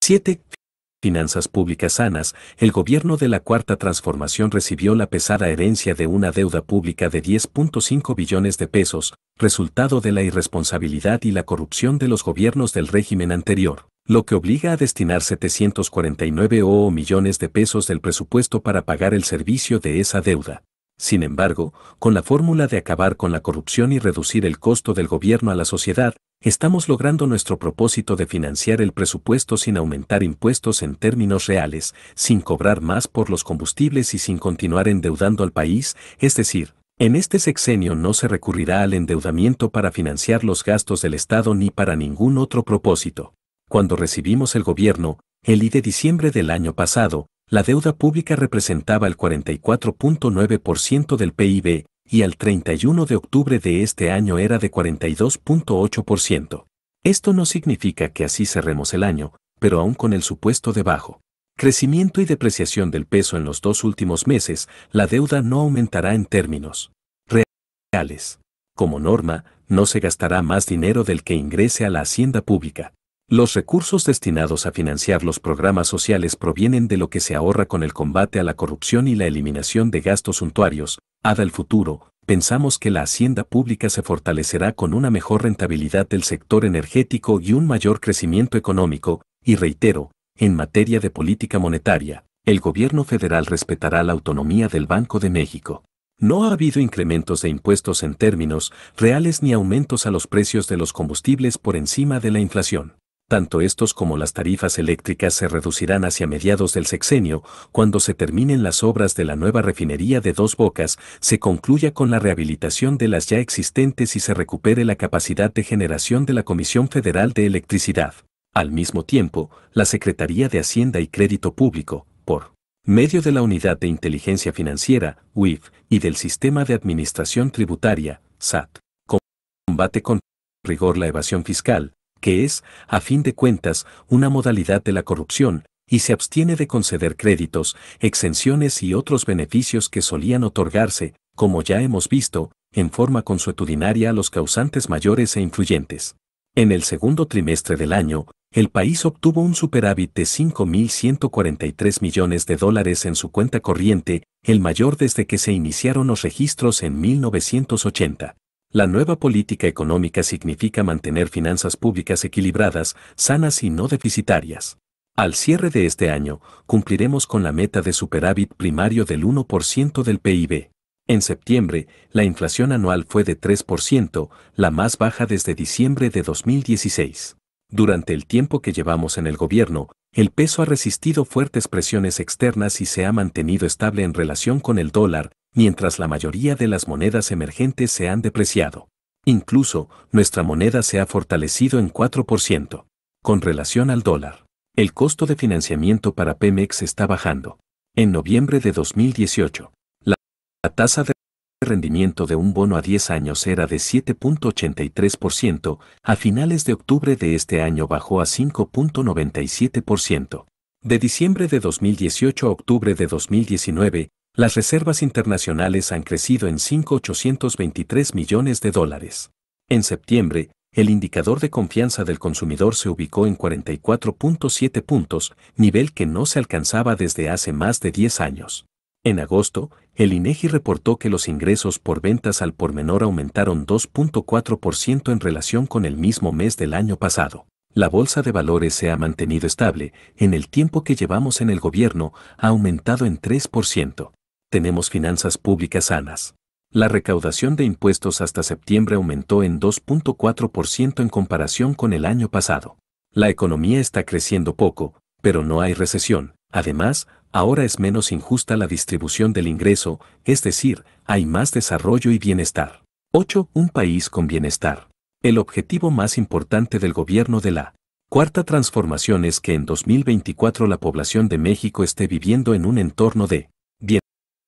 7. Finanzas públicas sanas. El gobierno de la Cuarta Transformación recibió la pesada herencia de una deuda pública de 10.5 billones de pesos, resultado de la irresponsabilidad y la corrupción de los gobiernos del régimen anterior, lo que obliga a destinar 749 o millones de pesos del presupuesto para pagar el servicio de esa deuda. Sin embargo, con la fórmula de acabar con la corrupción y reducir el costo del gobierno a la sociedad, Estamos logrando nuestro propósito de financiar el presupuesto sin aumentar impuestos en términos reales, sin cobrar más por los combustibles y sin continuar endeudando al país, es decir, en este sexenio no se recurrirá al endeudamiento para financiar los gastos del Estado ni para ningún otro propósito. Cuando recibimos el gobierno, el I de diciembre del año pasado, la deuda pública representaba el 44.9% del PIB, y al 31 de octubre de este año era de 42.8%. Esto no significa que así cerremos el año, pero aún con el supuesto de bajo crecimiento y depreciación del peso en los dos últimos meses, la deuda no aumentará en términos reales. Como norma, no se gastará más dinero del que ingrese a la hacienda pública. Los recursos destinados a financiar los programas sociales provienen de lo que se ahorra con el combate a la corrupción y la eliminación de gastos suntuarios, Ah, el futuro, pensamos que la hacienda pública se fortalecerá con una mejor rentabilidad del sector energético y un mayor crecimiento económico, y reitero, en materia de política monetaria, el gobierno federal respetará la autonomía del Banco de México. No ha habido incrementos de impuestos en términos reales ni aumentos a los precios de los combustibles por encima de la inflación tanto estos como las tarifas eléctricas se reducirán hacia mediados del sexenio, cuando se terminen las obras de la nueva refinería de dos bocas, se concluya con la rehabilitación de las ya existentes y se recupere la capacidad de generación de la Comisión Federal de Electricidad. Al mismo tiempo, la Secretaría de Hacienda y Crédito Público, por medio de la Unidad de Inteligencia Financiera, UIF, y del Sistema de Administración Tributaria, SAT, combate con rigor la evasión fiscal, que es, a fin de cuentas, una modalidad de la corrupción, y se abstiene de conceder créditos, exenciones y otros beneficios que solían otorgarse, como ya hemos visto, en forma consuetudinaria a los causantes mayores e influyentes. En el segundo trimestre del año, el país obtuvo un superávit de 5.143 millones de dólares en su cuenta corriente, el mayor desde que se iniciaron los registros en 1980. La nueva política económica significa mantener finanzas públicas equilibradas, sanas y no deficitarias. Al cierre de este año, cumpliremos con la meta de superávit primario del 1% del PIB. En septiembre, la inflación anual fue de 3%, la más baja desde diciembre de 2016. Durante el tiempo que llevamos en el gobierno, el peso ha resistido fuertes presiones externas y se ha mantenido estable en relación con el dólar, mientras la mayoría de las monedas emergentes se han depreciado. Incluso, nuestra moneda se ha fortalecido en 4%. Con relación al dólar, el costo de financiamiento para Pemex está bajando. En noviembre de 2018, la, tasa de rendimiento de un bono a 10 años era de 7.83%, a finales de octubre de este año bajó a 5.97%. De diciembre de 2018 a octubre de 2019, las reservas internacionales han crecido en 5.823 millones de dólares. En septiembre, el indicador de confianza del consumidor se ubicó en 44.7 puntos, nivel que no se alcanzaba desde hace más de 10 años. En agosto, el INEGI e reportó que los ingresos por ventas al por menor aumentaron 2.4% en relación con el mismo mes del año pasado. La bolsa de valores se ha mantenido estable, en el tiempo que llevamos en el gobierno ha aumentado en 3% tenemos finanzas públicas sanas. La recaudación de impuestos hasta septiembre aumentó en 2.4% en comparación con el año pasado. La economía está creciendo poco, pero no hay recesión. Además, ahora es menos injusta la distribución del ingreso, es decir, hay más desarrollo y bienestar. 8. Un país con bienestar. El objetivo más importante del gobierno de la cuarta transformación es que en 2024 la población de México esté viviendo en un entorno de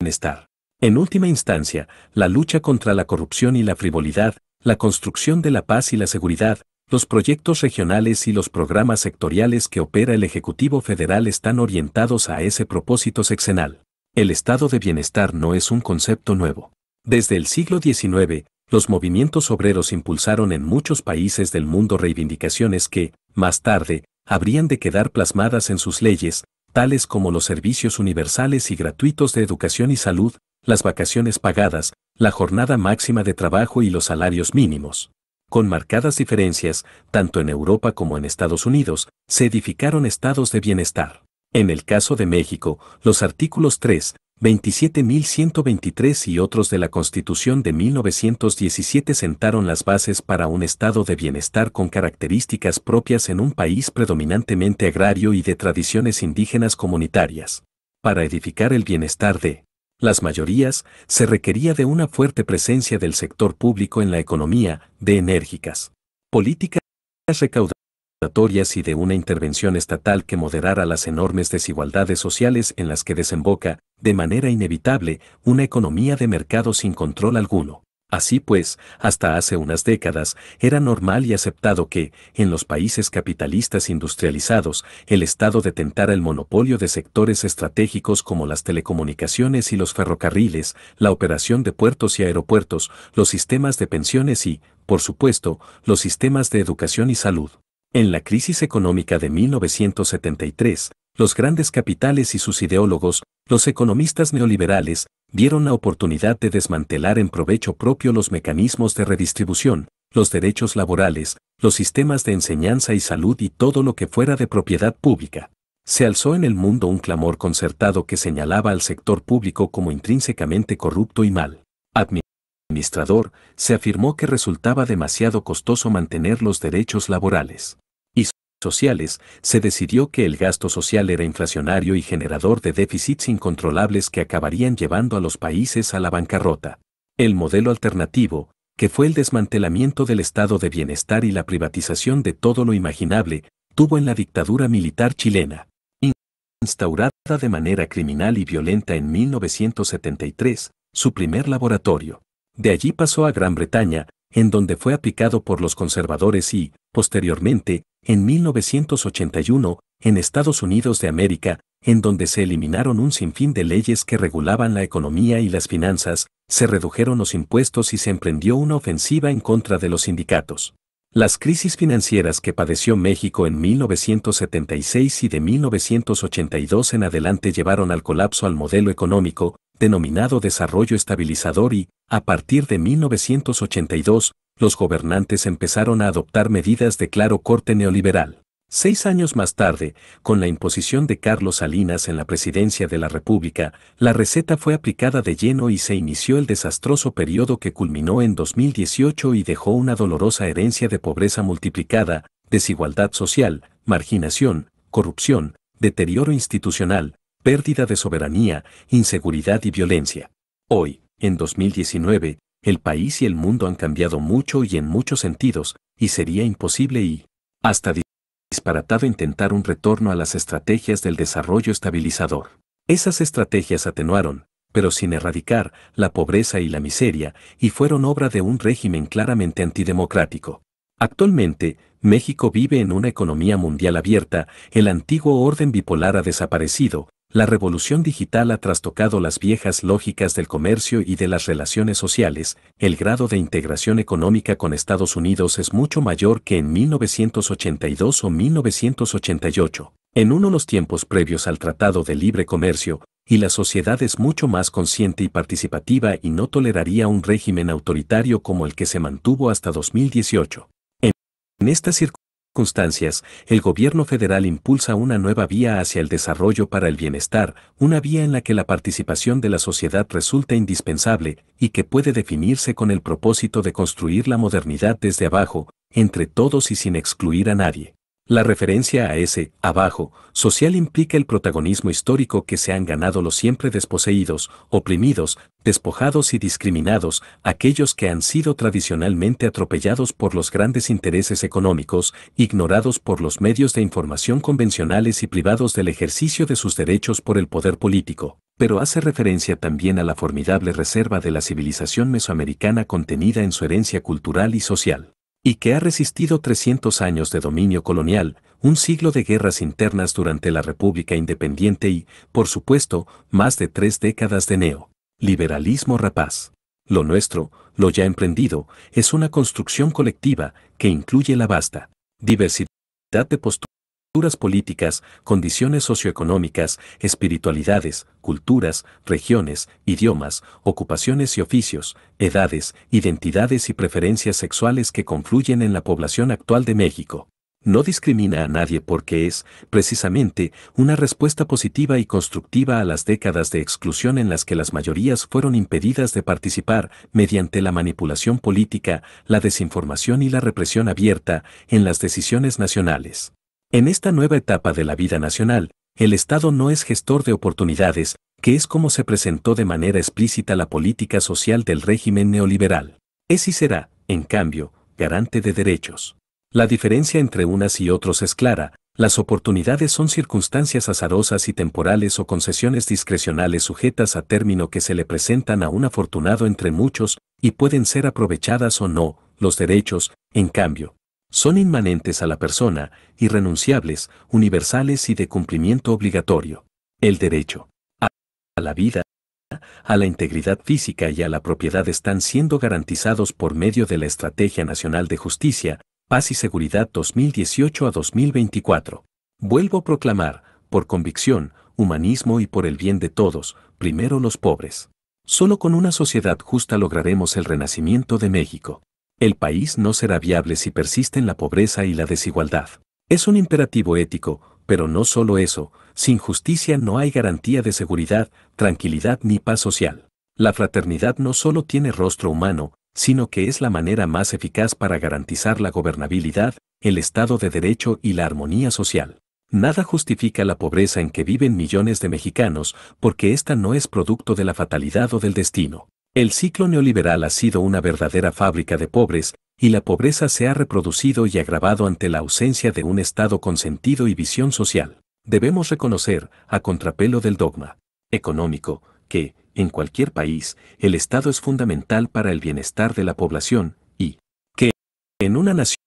bienestar. En última instancia, la lucha contra la corrupción y la frivolidad, la construcción de la paz y la seguridad, los proyectos regionales y los programas sectoriales que opera el Ejecutivo Federal están orientados a ese propósito sexenal. El estado de bienestar no es un concepto nuevo. Desde el siglo XIX, los movimientos obreros impulsaron en muchos países del mundo reivindicaciones que, más tarde, habrían de quedar plasmadas en sus leyes, tales como los servicios universales y gratuitos de educación y salud, las vacaciones pagadas, la jornada máxima de trabajo y los salarios mínimos. Con marcadas diferencias, tanto en Europa como en Estados Unidos, se edificaron estados de bienestar. En el caso de México, los artículos 3, 27.123 y otros de la Constitución de 1917 sentaron las bases para un estado de bienestar con características propias en un país predominantemente agrario y de tradiciones indígenas comunitarias. Para edificar el bienestar de las mayorías, se requería de una fuerte presencia del sector público en la economía, de enérgicas políticas recaudadas y de una intervención estatal que moderara las enormes desigualdades sociales en las que desemboca, de manera inevitable, una economía de mercado sin control alguno. Así pues, hasta hace unas décadas, era normal y aceptado que, en los países capitalistas industrializados, el Estado detentara el monopolio de sectores estratégicos como las telecomunicaciones y los ferrocarriles, la operación de puertos y aeropuertos, los sistemas de pensiones y, por supuesto, los sistemas de educación y salud. En la crisis económica de 1973, los grandes capitales y sus ideólogos, los economistas neoliberales, dieron la oportunidad de desmantelar en provecho propio los mecanismos de redistribución, los derechos laborales, los sistemas de enseñanza y salud y todo lo que fuera de propiedad pública. Se alzó en el mundo un clamor concertado que señalaba al sector público como intrínsecamente corrupto y mal administrador, se afirmó que resultaba demasiado costoso mantener los derechos laborales y sociales, se decidió que el gasto social era inflacionario y generador de déficits incontrolables que acabarían llevando a los países a la bancarrota. El modelo alternativo, que fue el desmantelamiento del estado de bienestar y la privatización de todo lo imaginable, tuvo en la dictadura militar chilena, instaurada de manera criminal y violenta en 1973, su primer laboratorio. De allí pasó a Gran Bretaña, en donde fue aplicado por los conservadores y, posteriormente, en 1981, en Estados Unidos de América, en donde se eliminaron un sinfín de leyes que regulaban la economía y las finanzas, se redujeron los impuestos y se emprendió una ofensiva en contra de los sindicatos. Las crisis financieras que padeció México en 1976 y de 1982 en adelante llevaron al colapso al modelo económico, denominado desarrollo estabilizador y, a partir de 1982, los gobernantes empezaron a adoptar medidas de claro corte neoliberal. Seis años más tarde, con la imposición de Carlos Salinas en la presidencia de la República, la receta fue aplicada de lleno y se inició el desastroso periodo que culminó en 2018 y dejó una dolorosa herencia de pobreza multiplicada, desigualdad social, marginación, corrupción, deterioro institucional, pérdida de soberanía, inseguridad y violencia. Hoy, en 2019, el país y el mundo han cambiado mucho y en muchos sentidos, y sería imposible y hasta disparatado intentar un retorno a las estrategias del desarrollo estabilizador. Esas estrategias atenuaron, pero sin erradicar, la pobreza y la miseria, y fueron obra de un régimen claramente antidemocrático. Actualmente, México vive en una economía mundial abierta, el antiguo orden bipolar ha desaparecido, la revolución digital ha trastocado las viejas lógicas del comercio y de las relaciones sociales, el grado de integración económica con Estados Unidos es mucho mayor que en 1982 o 1988, en uno de los tiempos previos al Tratado de Libre Comercio, y la sociedad es mucho más consciente y participativa y no toleraría un régimen autoritario como el que se mantuvo hasta 2018. En esta circunstancia, circunstancias, el gobierno federal impulsa una nueva vía hacia el desarrollo para el bienestar, una vía en la que la participación de la sociedad resulta indispensable y que puede definirse con el propósito de construir la modernidad desde abajo, entre todos y sin excluir a nadie. La referencia a ese abajo social implica el protagonismo histórico que se han ganado los siempre desposeídos, oprimidos, despojados y discriminados, aquellos que han sido tradicionalmente atropellados por los grandes intereses económicos, ignorados por los medios de información convencionales y privados del ejercicio de sus derechos por el poder político, pero hace referencia también a la formidable reserva de la civilización mesoamericana contenida en su herencia cultural y social y que ha resistido 300 años de dominio colonial, un siglo de guerras internas durante la República Independiente y, por supuesto, más de tres décadas de neo-liberalismo rapaz. Lo nuestro, lo ya emprendido, es una construcción colectiva que incluye la vasta diversidad de posturas estructuras políticas, condiciones socioeconómicas, espiritualidades, culturas, regiones, idiomas, ocupaciones y oficios, edades, identidades y preferencias sexuales que confluyen en la población actual de México. No discrimina a nadie porque es, precisamente, una respuesta positiva y constructiva a las décadas de exclusión en las que las mayorías fueron impedidas de participar mediante la manipulación política, la desinformación y la represión abierta en las decisiones nacionales. En esta nueva etapa de la vida nacional, el Estado no es gestor de oportunidades, que es como se presentó de manera explícita la política social del régimen neoliberal. Es y será, en cambio, garante de derechos. La diferencia entre unas y otros es clara, las oportunidades son circunstancias azarosas y temporales o concesiones discrecionales sujetas a término que se le presentan a un afortunado entre muchos, y pueden ser aprovechadas o no, los derechos, en cambio, son inmanentes a la persona, irrenunciables, universales y de cumplimiento obligatorio. El derecho a la vida, a la integridad física y a la propiedad están siendo garantizados por medio de la Estrategia Nacional de Justicia, Paz y Seguridad 2018 a 2024. Vuelvo a proclamar, por convicción, humanismo y por el bien de todos, primero los pobres. Solo con una sociedad justa lograremos el renacimiento de México. El país no será viable si persisten la pobreza y la desigualdad. Es un imperativo ético, pero no solo eso, sin justicia no hay garantía de seguridad, tranquilidad ni paz social. La fraternidad no solo tiene rostro humano, sino que es la manera más eficaz para garantizar la gobernabilidad, el Estado de Derecho y la armonía social. Nada justifica la pobreza en que viven millones de mexicanos, porque esta no es producto de la fatalidad o del destino. El ciclo neoliberal ha sido una verdadera fábrica de pobres, y la pobreza se ha reproducido y agravado ante la ausencia de un Estado con sentido y visión social. Debemos reconocer, a contrapelo del dogma económico, que, en cualquier país, el Estado es fundamental para el bienestar de la población, y que, en una nación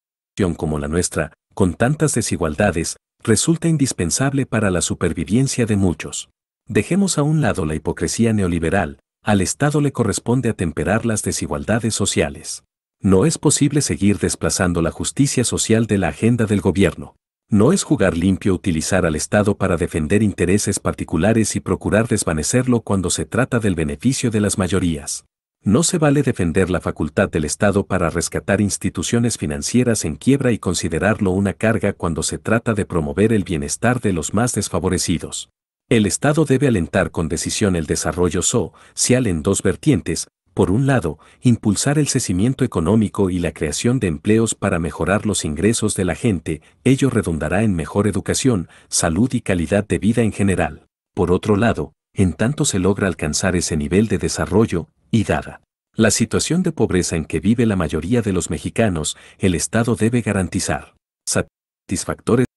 como la nuestra, con tantas desigualdades, resulta indispensable para la supervivencia de muchos. Dejemos a un lado la hipocresía neoliberal, al Estado le corresponde atemperar las desigualdades sociales. No es posible seguir desplazando la justicia social de la agenda del gobierno. No es jugar limpio utilizar al Estado para defender intereses particulares y procurar desvanecerlo cuando se trata del beneficio de las mayorías. No se vale defender la facultad del Estado para rescatar instituciones financieras en quiebra y considerarlo una carga cuando se trata de promover el bienestar de los más desfavorecidos. El Estado debe alentar con decisión el desarrollo social en dos vertientes, por un lado, impulsar el crecimiento económico y la creación de empleos para mejorar los ingresos de la gente, ello redundará en mejor educación, salud y calidad de vida en general. Por otro lado, en tanto se logra alcanzar ese nivel de desarrollo, y dada la situación de pobreza en que vive la mayoría de los mexicanos, el Estado debe garantizar satisfactores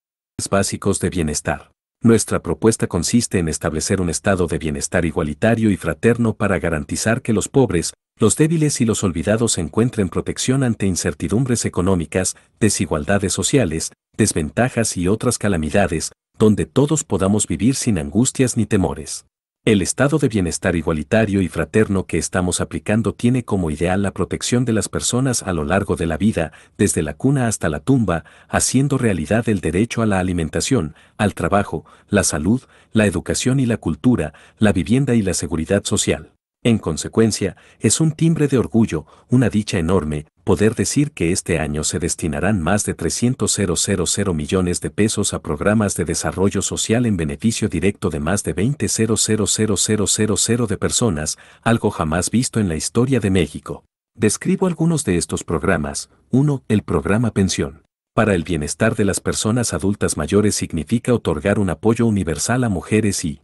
básicos de bienestar nuestra propuesta consiste en establecer un estado de bienestar igualitario y fraterno para garantizar que los pobres, los débiles y los olvidados encuentren protección ante incertidumbres económicas, desigualdades sociales, desventajas y otras calamidades, donde todos podamos vivir sin angustias ni temores. El estado de bienestar igualitario y fraterno que estamos aplicando tiene como ideal la protección de las personas a lo largo de la vida, desde la cuna hasta la tumba, haciendo realidad el derecho a la alimentación, al trabajo, la salud, la educación y la cultura, la vivienda y la seguridad social. En consecuencia, es un timbre de orgullo, una dicha enorme, poder decir que este año se destinarán más de 300.000 millones de pesos a programas de desarrollo social en beneficio directo de más de 20.000.000 de personas, algo jamás visto en la historia de México. Describo algunos de estos programas. 1. El programa Pensión. Para el bienestar de las personas adultas mayores significa otorgar un apoyo universal a mujeres y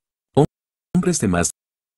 hombres de más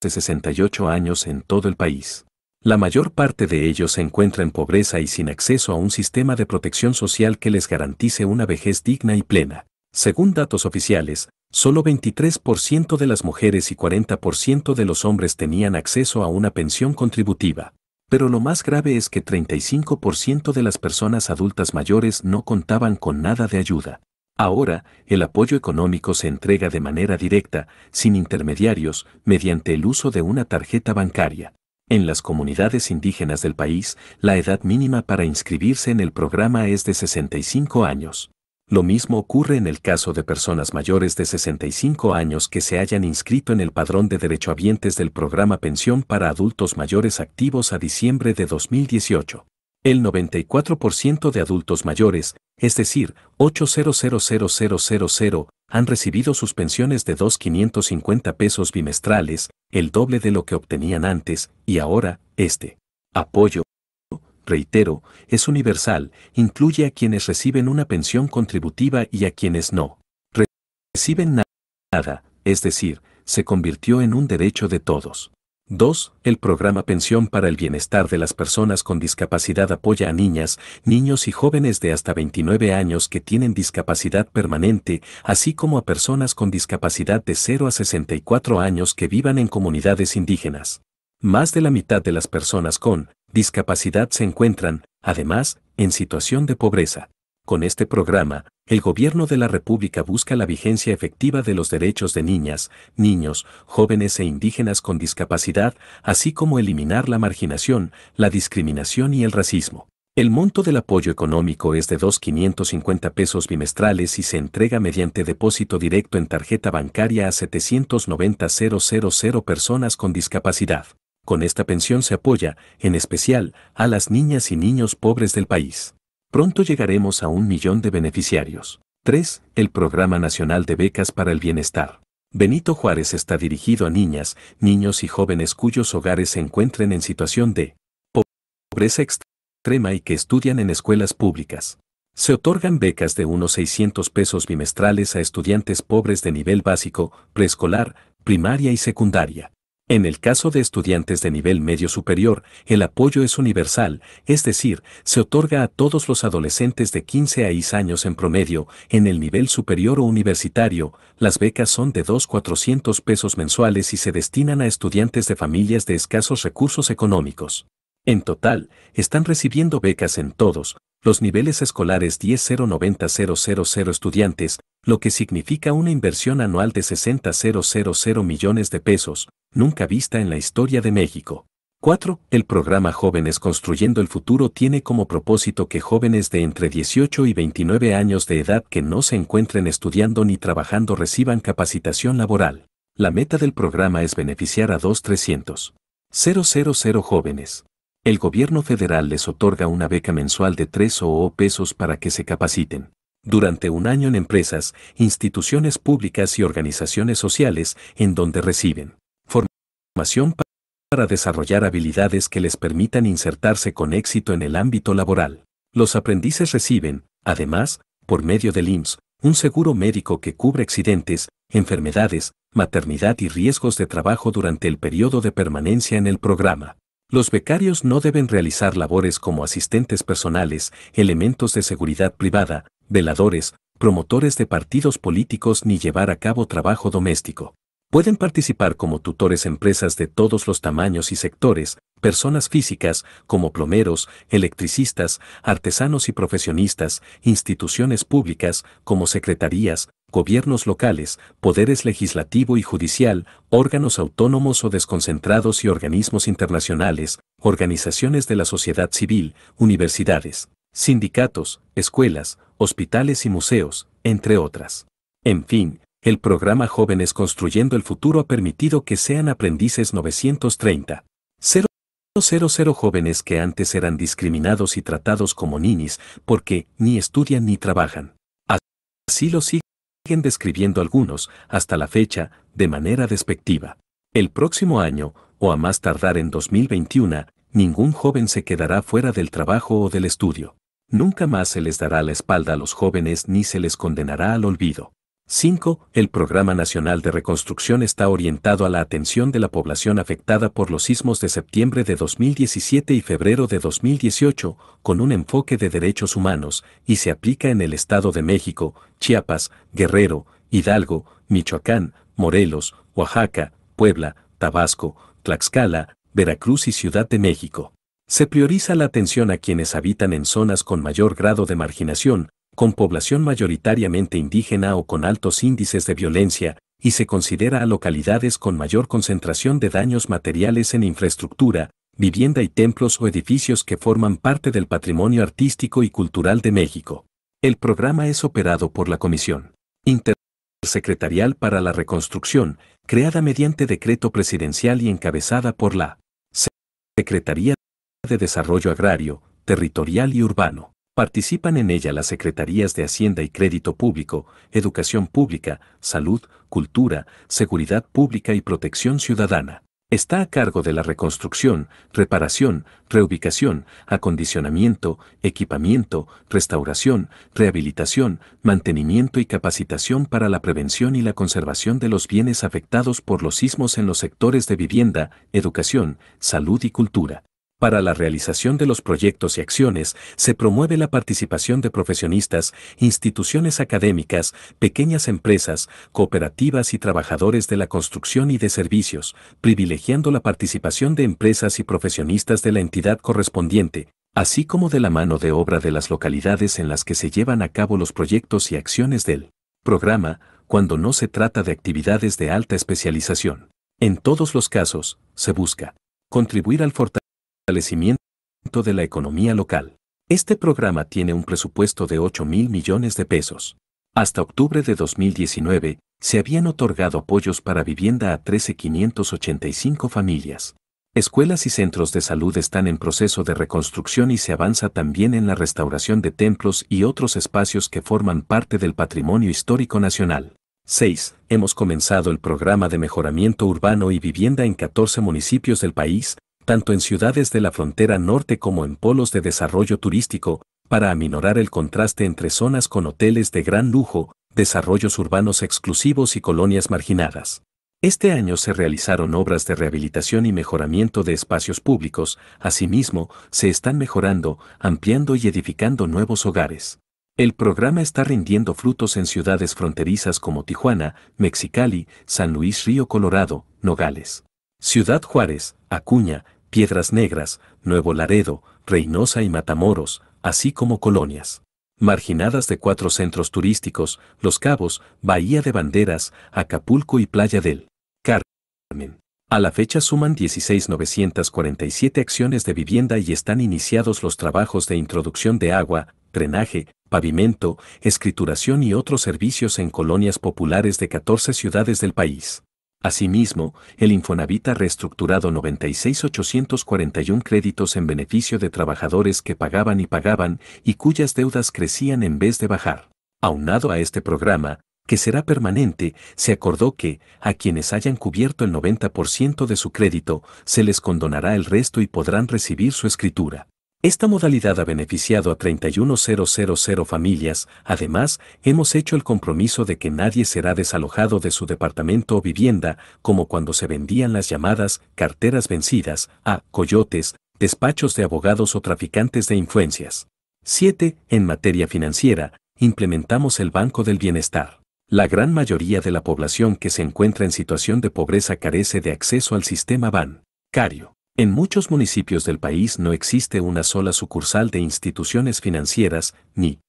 68 años en todo el país. La mayor parte de ellos se encuentra en pobreza y sin acceso a un sistema de protección social que les garantice una vejez digna y plena. Según datos oficiales, solo 23% de las mujeres y 40% de los hombres tenían acceso a una pensión contributiva. Pero lo más grave es que 35% de las personas adultas mayores no contaban con nada de ayuda. Ahora, el apoyo económico se entrega de manera directa, sin intermediarios, mediante el uso de una tarjeta bancaria. En las comunidades indígenas del país, la edad mínima para inscribirse en el programa es de 65 años. Lo mismo ocurre en el caso de personas mayores de 65 años que se hayan inscrito en el padrón de derechohabientes del programa Pensión para Adultos Mayores Activos a diciembre de 2018. El 94% de adultos mayores, es decir, 8000000, han recibido sus pensiones de 2.550 pesos bimestrales, el doble de lo que obtenían antes, y ahora, este apoyo, reitero, es universal, incluye a quienes reciben una pensión contributiva y a quienes no reciben nada, es decir, se convirtió en un derecho de todos. 2. El programa Pensión para el Bienestar de las Personas con Discapacidad apoya a niñas, niños y jóvenes de hasta 29 años que tienen discapacidad permanente, así como a personas con discapacidad de 0 a 64 años que vivan en comunidades indígenas. Más de la mitad de las personas con discapacidad se encuentran, además, en situación de pobreza. Con este programa, el Gobierno de la República busca la vigencia efectiva de los derechos de niñas, niños, jóvenes e indígenas con discapacidad, así como eliminar la marginación, la discriminación y el racismo. El monto del apoyo económico es de 2.550 pesos bimestrales y se entrega mediante depósito directo en tarjeta bancaria a 790.000 personas con discapacidad. Con esta pensión se apoya, en especial, a las niñas y niños pobres del país. Pronto llegaremos a un millón de beneficiarios. 3. El Programa Nacional de Becas para el Bienestar. Benito Juárez está dirigido a niñas, niños y jóvenes cuyos hogares se encuentren en situación de pobreza extrema y que estudian en escuelas públicas. Se otorgan becas de unos 600 pesos bimestrales a estudiantes pobres de nivel básico, preescolar, primaria y secundaria. En el caso de estudiantes de nivel medio superior, el apoyo es universal, es decir, se otorga a todos los adolescentes de 15 a 10 años en promedio, en el nivel superior o universitario, las becas son de 2.400 pesos mensuales y se destinan a estudiantes de familias de escasos recursos económicos. En total, están recibiendo becas en todos los niveles escolares 000 estudiantes, lo que significa una inversión anual de 60.000 millones de pesos, nunca vista en la historia de México. 4. El programa Jóvenes Construyendo el Futuro tiene como propósito que jóvenes de entre 18 y 29 años de edad que no se encuentren estudiando ni trabajando reciban capacitación laboral. La meta del programa es beneficiar a 2.300.000 jóvenes. El gobierno federal les otorga una beca mensual de 3 o pesos para que se capaciten. Durante un año en empresas, instituciones públicas y organizaciones sociales en donde reciben para desarrollar habilidades que les permitan insertarse con éxito en el ámbito laboral. Los aprendices reciben, además, por medio del IMSS, un seguro médico que cubre accidentes, enfermedades, maternidad y riesgos de trabajo durante el periodo de permanencia en el programa. Los becarios no deben realizar labores como asistentes personales, elementos de seguridad privada, veladores, promotores de partidos políticos ni llevar a cabo trabajo doméstico. Pueden participar como tutores empresas de todos los tamaños y sectores, personas físicas, como plomeros, electricistas, artesanos y profesionistas, instituciones públicas, como secretarías, gobiernos locales, poderes legislativo y judicial, órganos autónomos o desconcentrados y organismos internacionales, organizaciones de la sociedad civil, universidades, sindicatos, escuelas, hospitales y museos, entre otras. En fin, el programa Jóvenes Construyendo el Futuro ha permitido que sean aprendices 930. jóvenes que antes eran discriminados y tratados como ninis porque ni estudian ni trabajan. Así lo siguen describiendo algunos, hasta la fecha, de manera despectiva. El próximo año, o a más tardar en 2021, ningún joven se quedará fuera del trabajo o del estudio. Nunca más se les dará la espalda a los jóvenes ni se les condenará al olvido. 5. El Programa Nacional de Reconstrucción está orientado a la atención de la población afectada por los sismos de septiembre de 2017 y febrero de 2018, con un enfoque de derechos humanos, y se aplica en el Estado de México, Chiapas, Guerrero, Hidalgo, Michoacán, Morelos, Oaxaca, Puebla, Tabasco, Tlaxcala, Veracruz y Ciudad de México. Se prioriza la atención a quienes habitan en zonas con mayor grado de marginación, con población mayoritariamente indígena o con altos índices de violencia, y se considera a localidades con mayor concentración de daños materiales en infraestructura, vivienda y templos o edificios que forman parte del patrimonio artístico y cultural de México. El programa es operado por la Comisión Intersecretarial para la Reconstrucción, creada mediante decreto presidencial y encabezada por la Secretaría de Desarrollo Agrario, Territorial y Urbano. Participan en ella las Secretarías de Hacienda y Crédito Público, Educación Pública, Salud, Cultura, Seguridad Pública y Protección Ciudadana. Está a cargo de la reconstrucción, reparación, reubicación, acondicionamiento, equipamiento, restauración, rehabilitación, mantenimiento y capacitación para la prevención y la conservación de los bienes afectados por los sismos en los sectores de vivienda, educación, salud y cultura. Para la realización de los proyectos y acciones se promueve la participación de profesionistas, instituciones académicas, pequeñas empresas, cooperativas y trabajadores de la construcción y de servicios, privilegiando la participación de empresas y profesionistas de la entidad correspondiente, así como de la mano de obra de las localidades en las que se llevan a cabo los proyectos y acciones del programa, cuando no se trata de actividades de alta especialización. En todos los casos, se busca contribuir al fortalecimiento establecimiento de la economía local. Este programa tiene un presupuesto de 8 mil millones de pesos. Hasta octubre de 2019, se habían otorgado apoyos para vivienda a 13.585 familias. Escuelas y centros de salud están en proceso de reconstrucción y se avanza también en la restauración de templos y otros espacios que forman parte del patrimonio histórico nacional. 6. Hemos comenzado el programa de mejoramiento urbano y vivienda en 14 municipios del país, tanto en ciudades de la frontera norte como en polos de desarrollo turístico, para aminorar el contraste entre zonas con hoteles de gran lujo, desarrollos urbanos exclusivos y colonias marginadas. Este año se realizaron obras de rehabilitación y mejoramiento de espacios públicos, asimismo, se están mejorando, ampliando y edificando nuevos hogares. El programa está rindiendo frutos en ciudades fronterizas como Tijuana, Mexicali, San Luis Río Colorado, Nogales, Ciudad Juárez, Acuña, Piedras Negras, Nuevo Laredo, Reynosa y Matamoros, así como colonias. Marginadas de cuatro centros turísticos, Los Cabos, Bahía de Banderas, Acapulco y Playa del Carmen. A la fecha suman 16.947 acciones de vivienda y están iniciados los trabajos de introducción de agua, drenaje, pavimento, escrituración y otros servicios en colonias populares de 14 ciudades del país. Asimismo, el Infonavit ha reestructurado 96.841 créditos en beneficio de trabajadores que pagaban y pagaban y cuyas deudas crecían en vez de bajar. Aunado a este programa, que será permanente, se acordó que, a quienes hayan cubierto el 90% de su crédito, se les condonará el resto y podrán recibir su escritura. Esta modalidad ha beneficiado a 31.000 familias, además, hemos hecho el compromiso de que nadie será desalojado de su departamento o vivienda, como cuando se vendían las llamadas carteras vencidas a coyotes, despachos de abogados o traficantes de influencias. 7. En materia financiera, implementamos el Banco del Bienestar. La gran mayoría de la población que se encuentra en situación de pobreza carece de acceso al sistema bancario. En muchos municipios del país no existe una sola sucursal de instituciones financieras, ni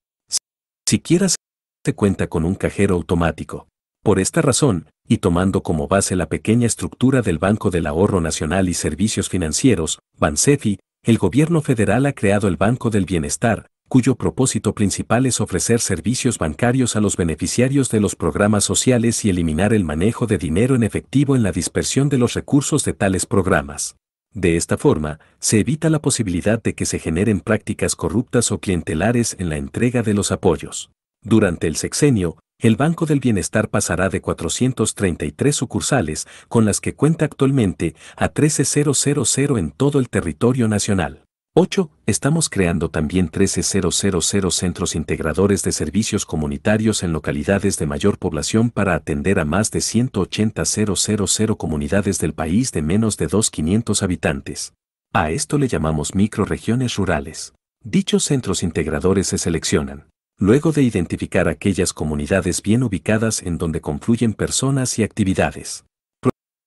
siquiera se cuenta con un cajero automático. Por esta razón, y tomando como base la pequeña estructura del Banco del Ahorro Nacional y Servicios Financieros, BANSEFI, el gobierno federal ha creado el Banco del Bienestar, cuyo propósito principal es ofrecer servicios bancarios a los beneficiarios de los programas sociales y eliminar el manejo de dinero en efectivo en la dispersión de los recursos de tales programas. De esta forma, se evita la posibilidad de que se generen prácticas corruptas o clientelares en la entrega de los apoyos. Durante el sexenio, el Banco del Bienestar pasará de 433 sucursales, con las que cuenta actualmente, a 13000 en todo el territorio nacional. 8. Estamos creando también 13.000 centros integradores de servicios comunitarios en localidades de mayor población para atender a más de 180.000 comunidades del país de menos de 2.500 habitantes. A esto le llamamos microregiones rurales. Dichos centros integradores se seleccionan, luego de identificar aquellas comunidades bien ubicadas en donde confluyen personas y actividades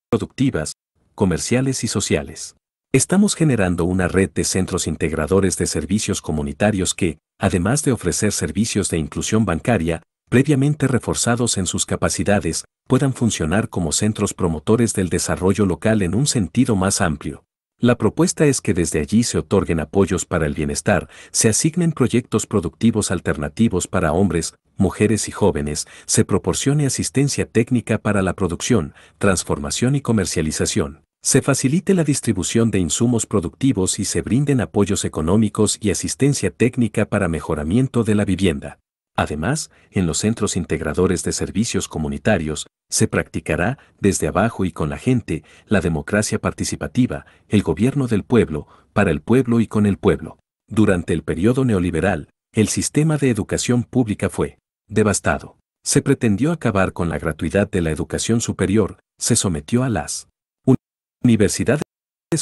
productivas, comerciales y sociales Estamos generando una red de centros integradores de servicios comunitarios que, además de ofrecer servicios de inclusión bancaria, previamente reforzados en sus capacidades, puedan funcionar como centros promotores del desarrollo local en un sentido más amplio. La propuesta es que desde allí se otorguen apoyos para el bienestar, se asignen proyectos productivos alternativos para hombres, mujeres y jóvenes, se proporcione asistencia técnica para la producción, transformación y comercialización. Se facilite la distribución de insumos productivos y se brinden apoyos económicos y asistencia técnica para mejoramiento de la vivienda. Además, en los centros integradores de servicios comunitarios, se practicará, desde abajo y con la gente, la democracia participativa, el gobierno del pueblo, para el pueblo y con el pueblo. Durante el periodo neoliberal, el sistema de educación pública fue devastado. Se pretendió acabar con la gratuidad de la educación superior, se sometió a las Universidades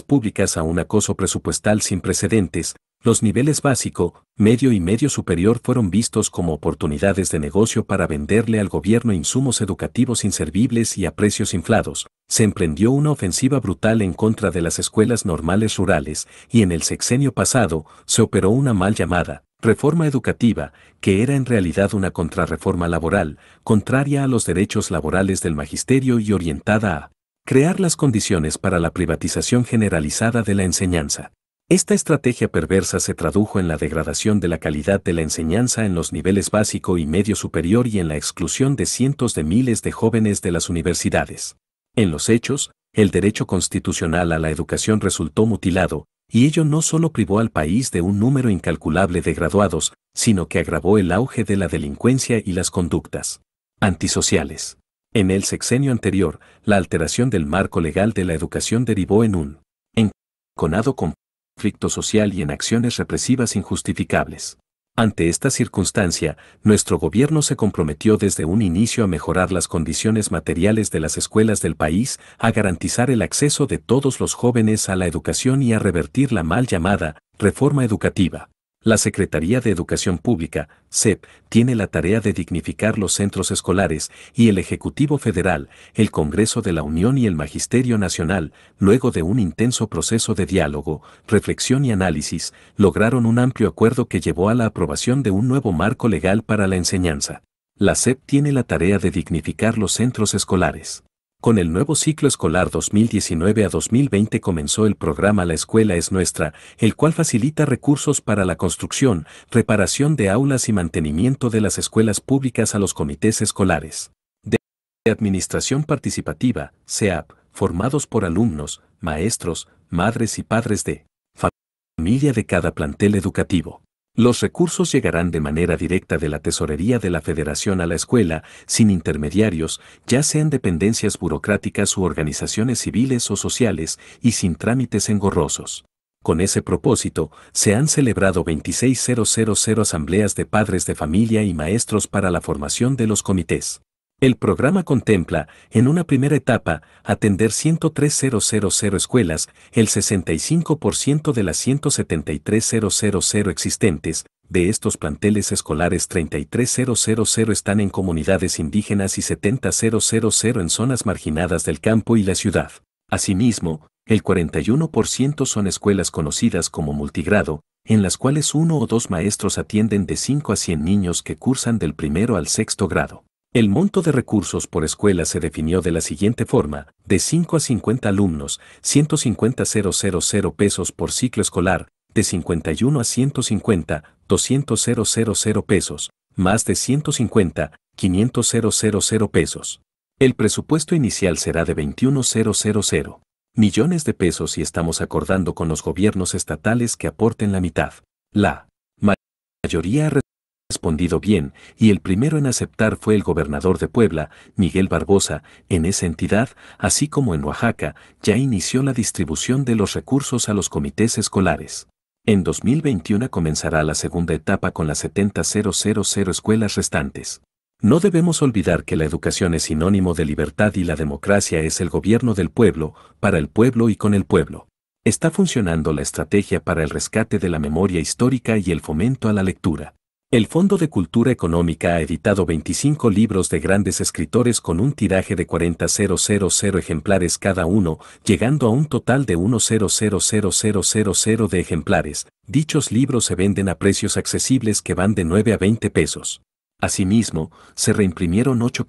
públicas a un acoso presupuestal sin precedentes, los niveles básico, medio y medio superior fueron vistos como oportunidades de negocio para venderle al gobierno insumos educativos inservibles y a precios inflados. Se emprendió una ofensiva brutal en contra de las escuelas normales rurales y en el sexenio pasado se operó una mal llamada reforma educativa, que era en realidad una contrarreforma laboral, contraria a los derechos laborales del magisterio y orientada a crear las condiciones para la privatización generalizada de la enseñanza. Esta estrategia perversa se tradujo en la degradación de la calidad de la enseñanza en los niveles básico y medio superior y en la exclusión de cientos de miles de jóvenes de las universidades. En los hechos, el derecho constitucional a la educación resultó mutilado, y ello no solo privó al país de un número incalculable de graduados, sino que agravó el auge de la delincuencia y las conductas antisociales. En el sexenio anterior, la alteración del marco legal de la educación derivó en un enconado conflicto social y en acciones represivas injustificables. Ante esta circunstancia, nuestro gobierno se comprometió desde un inicio a mejorar las condiciones materiales de las escuelas del país, a garantizar el acceso de todos los jóvenes a la educación y a revertir la mal llamada reforma educativa. La Secretaría de Educación Pública, CEP, tiene la tarea de dignificar los centros escolares y el Ejecutivo Federal, el Congreso de la Unión y el Magisterio Nacional, luego de un intenso proceso de diálogo, reflexión y análisis, lograron un amplio acuerdo que llevó a la aprobación de un nuevo marco legal para la enseñanza. La CEP tiene la tarea de dignificar los centros escolares. Con el nuevo ciclo escolar 2019 a 2020 comenzó el programa La Escuela es Nuestra, el cual facilita recursos para la construcción, reparación de aulas y mantenimiento de las escuelas públicas a los comités escolares. De Administración Participativa, SEAP, formados por alumnos, maestros, madres y padres de familia de cada plantel educativo. Los recursos llegarán de manera directa de la tesorería de la federación a la escuela, sin intermediarios, ya sean dependencias burocráticas u organizaciones civiles o sociales, y sin trámites engorrosos. Con ese propósito, se han celebrado 26.000 asambleas de padres de familia y maestros para la formación de los comités. El programa contempla, en una primera etapa, atender 103.000 escuelas, el 65% de las 173.000 existentes, de estos planteles escolares 33.000 están en comunidades indígenas y 70.000 en zonas marginadas del campo y la ciudad. Asimismo, el 41% son escuelas conocidas como multigrado, en las cuales uno o dos maestros atienden de 5 a 100 niños que cursan del primero al sexto grado. El monto de recursos por escuela se definió de la siguiente forma, de 5 a 50 alumnos, 150 pesos por ciclo escolar, de 51 a 150, 200 pesos, más de 150, 500 pesos. El presupuesto inicial será de 21000 millones de pesos y estamos acordando con los gobiernos estatales que aporten la mitad. La mayoría respondido bien, y el primero en aceptar fue el gobernador de Puebla, Miguel Barbosa, en esa entidad, así como en Oaxaca, ya inició la distribución de los recursos a los comités escolares. En 2021 comenzará la segunda etapa con las 70.000 escuelas restantes. No debemos olvidar que la educación es sinónimo de libertad y la democracia es el gobierno del pueblo, para el pueblo y con el pueblo. Está funcionando la estrategia para el rescate de la memoria histórica y el fomento a la lectura. El Fondo de Cultura Económica ha editado 25 libros de grandes escritores con un tiraje de 40.000 ejemplares cada uno, llegando a un total de 1.000.000 de ejemplares. Dichos libros se venden a precios accesibles que van de 9 a 20 pesos. Asimismo, se reimprimieron 000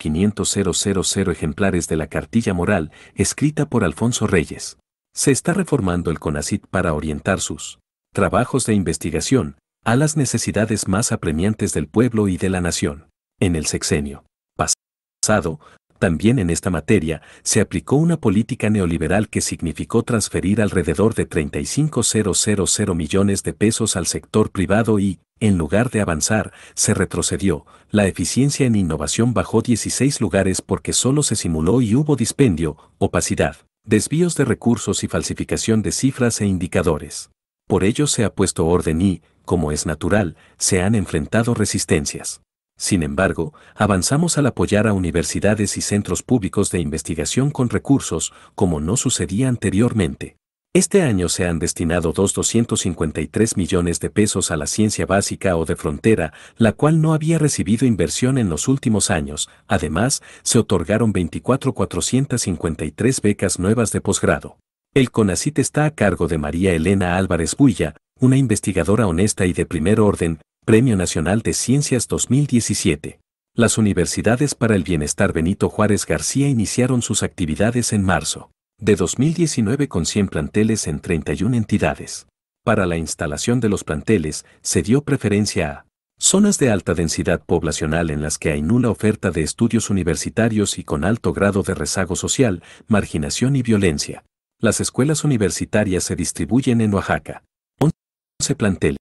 ejemplares de la cartilla moral, escrita por Alfonso Reyes. Se está reformando el CONACIT para orientar sus trabajos de investigación, a las necesidades más apremiantes del pueblo y de la nación. En el sexenio pasado, también en esta materia, se aplicó una política neoliberal que significó transferir alrededor de 35,000 millones de pesos al sector privado y, en lugar de avanzar, se retrocedió. La eficiencia en innovación bajó 16 lugares porque solo se simuló y hubo dispendio, opacidad, desvíos de recursos y falsificación de cifras e indicadores. Por ello se ha puesto orden y, como es natural, se han enfrentado resistencias. Sin embargo, avanzamos al apoyar a universidades y centros públicos de investigación con recursos, como no sucedía anteriormente. Este año se han destinado 2.253 millones de pesos a la ciencia básica o de frontera, la cual no había recibido inversión en los últimos años. Además, se otorgaron 24.453 becas nuevas de posgrado. El CONACIT está a cargo de María Elena Álvarez Builla, una investigadora honesta y de primer orden, Premio Nacional de Ciencias 2017. Las universidades para el bienestar Benito Juárez García iniciaron sus actividades en marzo de 2019 con 100 planteles en 31 entidades. Para la instalación de los planteles se dio preferencia a zonas de alta densidad poblacional en las que hay nula oferta de estudios universitarios y con alto grado de rezago social, marginación y violencia. Las escuelas universitarias se distribuyen en Oaxaca. 11 planteles.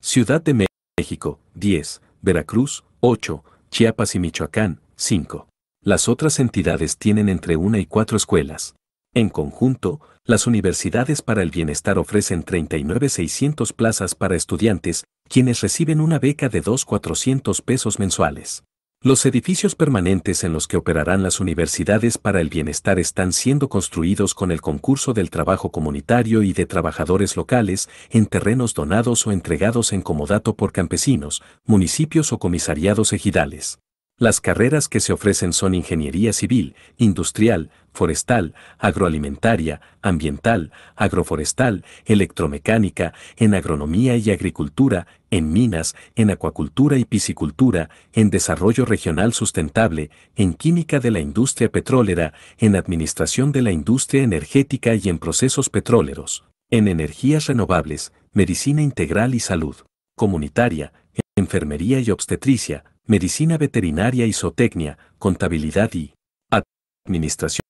Ciudad de México, 10, Veracruz, 8, Chiapas y Michoacán, 5. Las otras entidades tienen entre una y cuatro escuelas. En conjunto, las universidades para el bienestar ofrecen 39.600 plazas para estudiantes, quienes reciben una beca de 2.400 pesos mensuales. Los edificios permanentes en los que operarán las universidades para el bienestar están siendo construidos con el concurso del trabajo comunitario y de trabajadores locales en terrenos donados o entregados en comodato por campesinos, municipios o comisariados ejidales. Las carreras que se ofrecen son ingeniería civil, industrial, forestal, agroalimentaria, ambiental, agroforestal, electromecánica, en agronomía y agricultura, en minas, en acuacultura y piscicultura, en desarrollo regional sustentable, en química de la industria petrolera, en administración de la industria energética y en procesos petróleros, en energías renovables, medicina integral y salud comunitaria, enfermería y obstetricia, medicina veterinaria y zootecnia, contabilidad y administración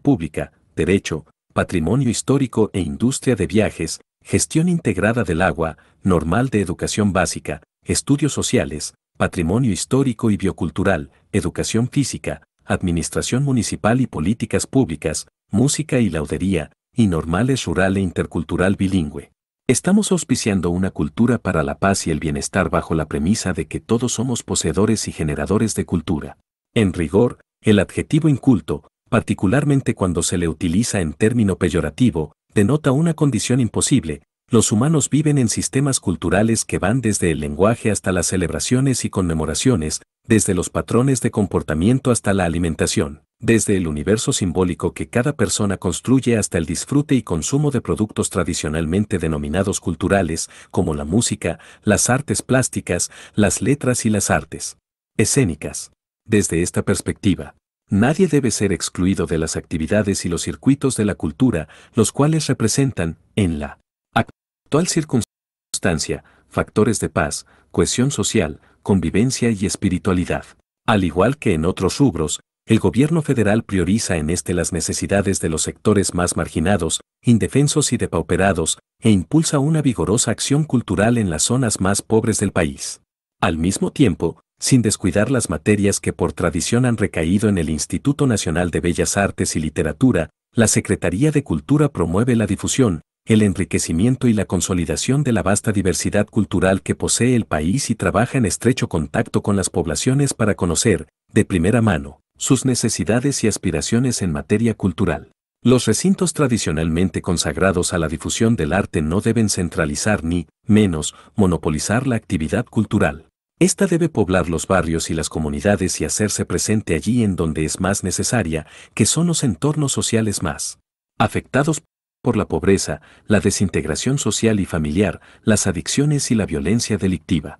pública, derecho, patrimonio histórico e industria de viajes, gestión integrada del agua, normal de educación básica, estudios sociales, patrimonio histórico y biocultural, educación física, administración municipal y políticas públicas, música y laudería, y normales rural e intercultural bilingüe. Estamos auspiciando una cultura para la paz y el bienestar bajo la premisa de que todos somos poseedores y generadores de cultura. En rigor, el adjetivo inculto, particularmente cuando se le utiliza en término peyorativo, denota una condición imposible. Los humanos viven en sistemas culturales que van desde el lenguaje hasta las celebraciones y conmemoraciones, desde los patrones de comportamiento hasta la alimentación desde el universo simbólico que cada persona construye hasta el disfrute y consumo de productos tradicionalmente denominados culturales, como la música, las artes plásticas, las letras y las artes escénicas. Desde esta perspectiva, nadie debe ser excluido de las actividades y los circuitos de la cultura, los cuales representan, en la actual circunstancia, factores de paz, cohesión social, convivencia y espiritualidad. Al igual que en otros rubros, el gobierno federal prioriza en este las necesidades de los sectores más marginados, indefensos y depauperados, e impulsa una vigorosa acción cultural en las zonas más pobres del país. Al mismo tiempo, sin descuidar las materias que por tradición han recaído en el Instituto Nacional de Bellas Artes y Literatura, la Secretaría de Cultura promueve la difusión, el enriquecimiento y la consolidación de la vasta diversidad cultural que posee el país y trabaja en estrecho contacto con las poblaciones para conocer, de primera mano, sus necesidades y aspiraciones en materia cultural. Los recintos tradicionalmente consagrados a la difusión del arte no deben centralizar ni, menos, monopolizar la actividad cultural. Esta debe poblar los barrios y las comunidades y hacerse presente allí en donde es más necesaria, que son los entornos sociales más afectados por la pobreza, la desintegración social y familiar, las adicciones y la violencia delictiva.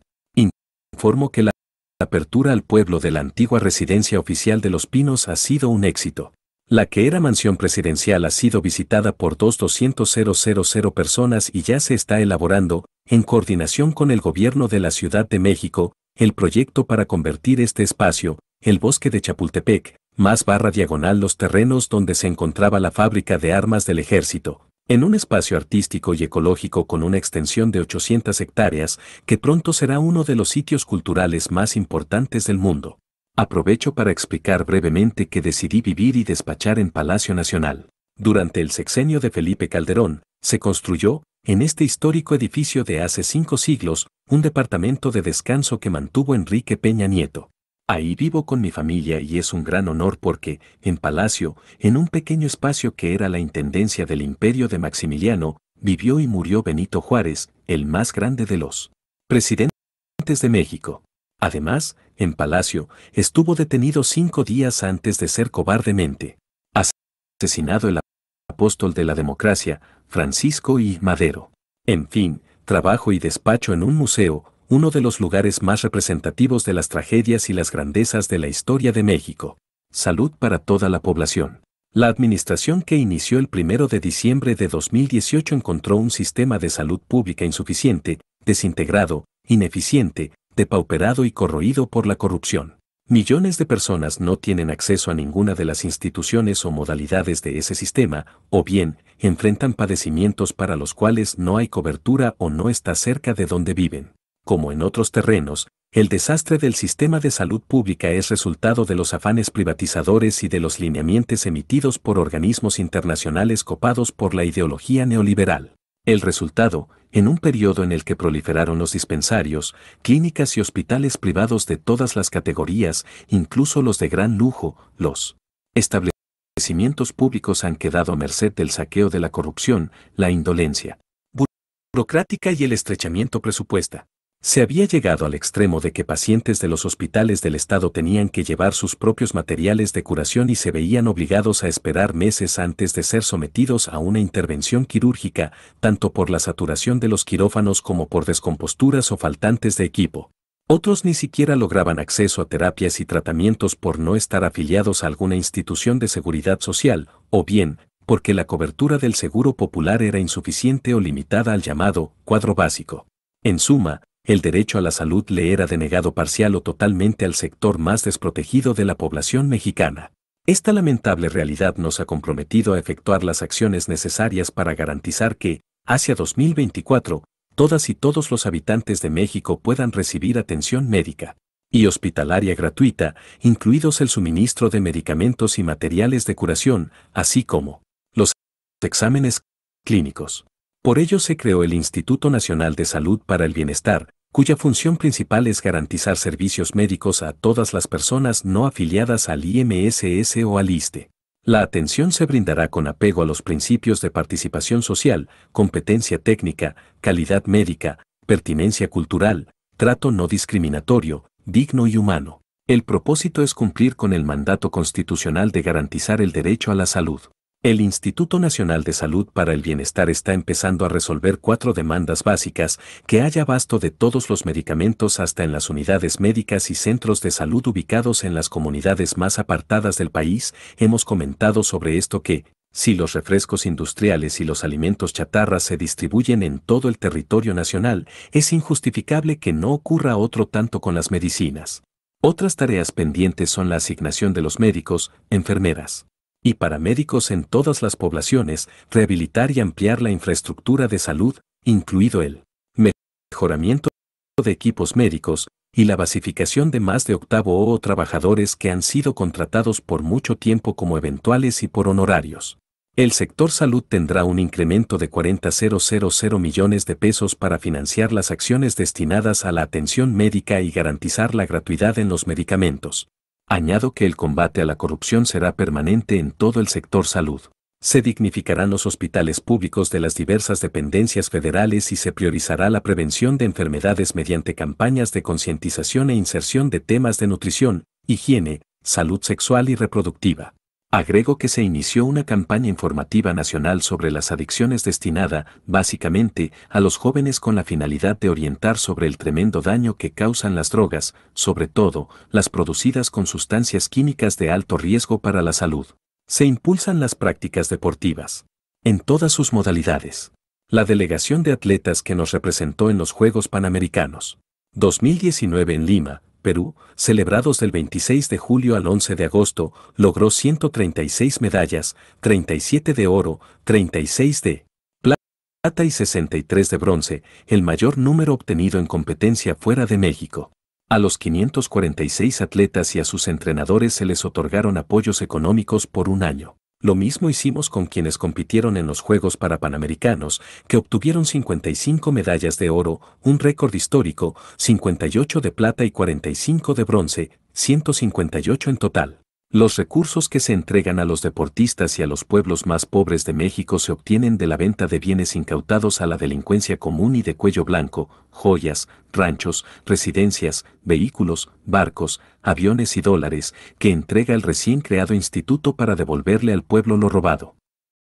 Informo que la la apertura al pueblo de la antigua residencia oficial de Los Pinos ha sido un éxito. La que era mansión presidencial ha sido visitada por 200.000 personas y ya se está elaborando, en coordinación con el gobierno de la Ciudad de México, el proyecto para convertir este espacio, el bosque de Chapultepec, más barra diagonal los terrenos donde se encontraba la fábrica de armas del ejército, en un espacio artístico y ecológico con una extensión de 800 hectáreas que pronto será uno de los sitios culturales más importantes del mundo. Aprovecho para explicar brevemente que decidí vivir y despachar en Palacio Nacional. Durante el sexenio de Felipe Calderón, se construyó, en este histórico edificio de hace cinco siglos, un departamento de descanso que mantuvo Enrique Peña Nieto. Ahí vivo con mi familia y es un gran honor porque, en Palacio, en un pequeño espacio que era la Intendencia del Imperio de Maximiliano, vivió y murió Benito Juárez, el más grande de los presidentes de México. Además, en Palacio, estuvo detenido cinco días antes de ser cobardemente asesinado el apóstol de la democracia, Francisco I. Madero. En fin, trabajo y despacho en un museo, uno de los lugares más representativos de las tragedias y las grandezas de la historia de México. Salud para toda la población. La administración que inició el 1 de diciembre de 2018 encontró un sistema de salud pública insuficiente, desintegrado, ineficiente, depauperado y corroído por la corrupción. Millones de personas no tienen acceso a ninguna de las instituciones o modalidades de ese sistema, o bien, enfrentan padecimientos para los cuales no hay cobertura o no está cerca de donde viven. Como en otros terrenos, el desastre del sistema de salud pública es resultado de los afanes privatizadores y de los lineamientos emitidos por organismos internacionales copados por la ideología neoliberal. El resultado, en un periodo en el que proliferaron los dispensarios, clínicas y hospitales privados de todas las categorías, incluso los de gran lujo, los establecimientos públicos han quedado a merced del saqueo de la corrupción, la indolencia burocrática y el estrechamiento presupuesta. Se había llegado al extremo de que pacientes de los hospitales del estado tenían que llevar sus propios materiales de curación y se veían obligados a esperar meses antes de ser sometidos a una intervención quirúrgica, tanto por la saturación de los quirófanos como por descomposturas o faltantes de equipo. Otros ni siquiera lograban acceso a terapias y tratamientos por no estar afiliados a alguna institución de seguridad social, o bien, porque la cobertura del seguro popular era insuficiente o limitada al llamado cuadro básico. En suma, el derecho a la salud le era denegado parcial o totalmente al sector más desprotegido de la población mexicana. Esta lamentable realidad nos ha comprometido a efectuar las acciones necesarias para garantizar que, hacia 2024, todas y todos los habitantes de México puedan recibir atención médica y hospitalaria gratuita, incluidos el suministro de medicamentos y materiales de curación, así como los exámenes clínicos. Por ello se creó el Instituto Nacional de Salud para el Bienestar, cuya función principal es garantizar servicios médicos a todas las personas no afiliadas al IMSS o al ISTE. La atención se brindará con apego a los principios de participación social, competencia técnica, calidad médica, pertinencia cultural, trato no discriminatorio, digno y humano. El propósito es cumplir con el mandato constitucional de garantizar el derecho a la salud. El Instituto Nacional de Salud para el Bienestar está empezando a resolver cuatro demandas básicas, que haya abasto de todos los medicamentos hasta en las unidades médicas y centros de salud ubicados en las comunidades más apartadas del país. Hemos comentado sobre esto que, si los refrescos industriales y los alimentos chatarras se distribuyen en todo el territorio nacional, es injustificable que no ocurra otro tanto con las medicinas. Otras tareas pendientes son la asignación de los médicos, enfermeras, y para médicos en todas las poblaciones, rehabilitar y ampliar la infraestructura de salud, incluido el mejoramiento de equipos médicos y la basificación de más de octavo o trabajadores que han sido contratados por mucho tiempo como eventuales y por honorarios. El sector salud tendrá un incremento de 40,000 millones de pesos para financiar las acciones destinadas a la atención médica y garantizar la gratuidad en los medicamentos. Añado que el combate a la corrupción será permanente en todo el sector salud. Se dignificarán los hospitales públicos de las diversas dependencias federales y se priorizará la prevención de enfermedades mediante campañas de concientización e inserción de temas de nutrición, higiene, salud sexual y reproductiva Agrego que se inició una campaña informativa nacional sobre las adicciones destinada, básicamente, a los jóvenes con la finalidad de orientar sobre el tremendo daño que causan las drogas, sobre todo, las producidas con sustancias químicas de alto riesgo para la salud. Se impulsan las prácticas deportivas. En todas sus modalidades. La delegación de atletas que nos representó en los Juegos Panamericanos 2019 en Lima, Perú, celebrados del 26 de julio al 11 de agosto, logró 136 medallas, 37 de oro, 36 de plata y 63 de bronce, el mayor número obtenido en competencia fuera de México. A los 546 atletas y a sus entrenadores se les otorgaron apoyos económicos por un año. Lo mismo hicimos con quienes compitieron en los Juegos para Panamericanos, que obtuvieron 55 medallas de oro, un récord histórico, 58 de plata y 45 de bronce, 158 en total. Los recursos que se entregan a los deportistas y a los pueblos más pobres de México se obtienen de la venta de bienes incautados a la delincuencia común y de cuello blanco, joyas, ranchos, residencias, vehículos, barcos, aviones y dólares, que entrega el recién creado instituto para devolverle al pueblo lo robado.